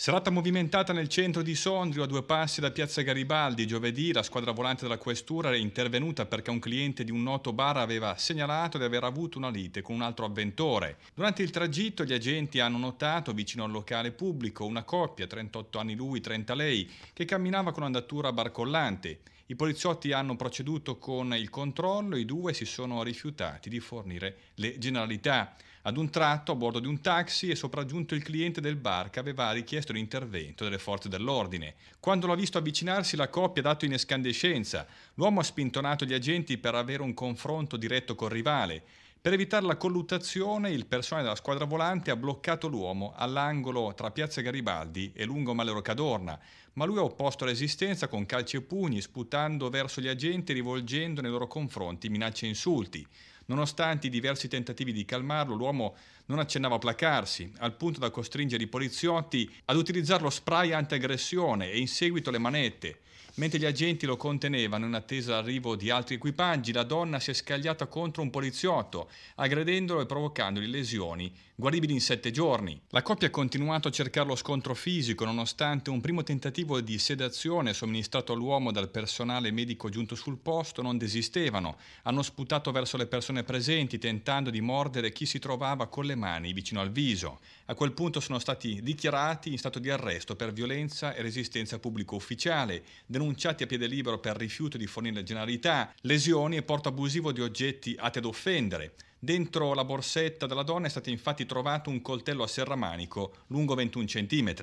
Serata movimentata nel centro di Sondrio, a due passi da Piazza Garibaldi. Giovedì la squadra volante della Questura è intervenuta perché un cliente di un noto bar aveva segnalato di aver avuto una lite con un altro avventore. Durante il tragitto gli agenti hanno notato, vicino al locale pubblico, una coppia, 38 anni lui, 30 lei, che camminava con andatura barcollante. I poliziotti hanno proceduto con il controllo, i due si sono rifiutati di fornire le generalità. Ad un tratto, a bordo di un taxi, è sopraggiunto il cliente del bar che aveva richiesto dietro l'intervento delle forze dell'ordine. Quando l'ha visto avvicinarsi la coppia ha dato in escandescenza. L'uomo ha spintonato gli agenti per avere un confronto diretto col rivale. Per evitare la colluttazione, il personale della squadra volante ha bloccato l'uomo all'angolo tra Piazza Garibaldi e lungo Malero Cadorna, ma lui ha opposto resistenza con calci e pugni, sputando verso gli agenti e rivolgendo nei loro confronti minacce e insulti. Nonostante i diversi tentativi di calmarlo, l'uomo non accennava a placarsi, al punto da costringere i poliziotti ad utilizzare lo spray antiaggressione e in seguito le manette. Mentre gli agenti lo contenevano in attesa dell'arrivo di altri equipaggi, la donna si è scagliata contro un poliziotto, aggredendolo e provocandogli lesioni, guaribili in sette giorni. La coppia ha continuato a cercare lo scontro fisico, nonostante un primo tentativo di sedazione somministrato all'uomo dal personale medico giunto sul posto non desistevano. Hanno sputato verso le persone presenti, tentando di mordere chi si trovava con le mani vicino al viso. A quel punto sono stati dichiarati in stato di arresto per violenza e resistenza pubblico ufficiale, denunciati denunciati a piede libero per rifiuto di fornire generalità, lesioni e porto abusivo di oggetti atti ad offendere. Dentro la borsetta della donna è stato infatti trovato un coltello a serramanico lungo 21 cm.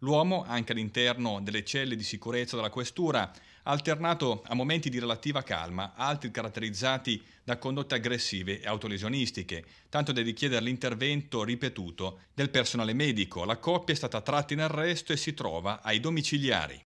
L'uomo, anche all'interno delle celle di sicurezza della questura, ha alternato a momenti di relativa calma, altri caratterizzati da condotte aggressive e autolesionistiche, tanto da richiedere l'intervento ripetuto del personale medico. La coppia è stata tratta in arresto e si trova ai domiciliari.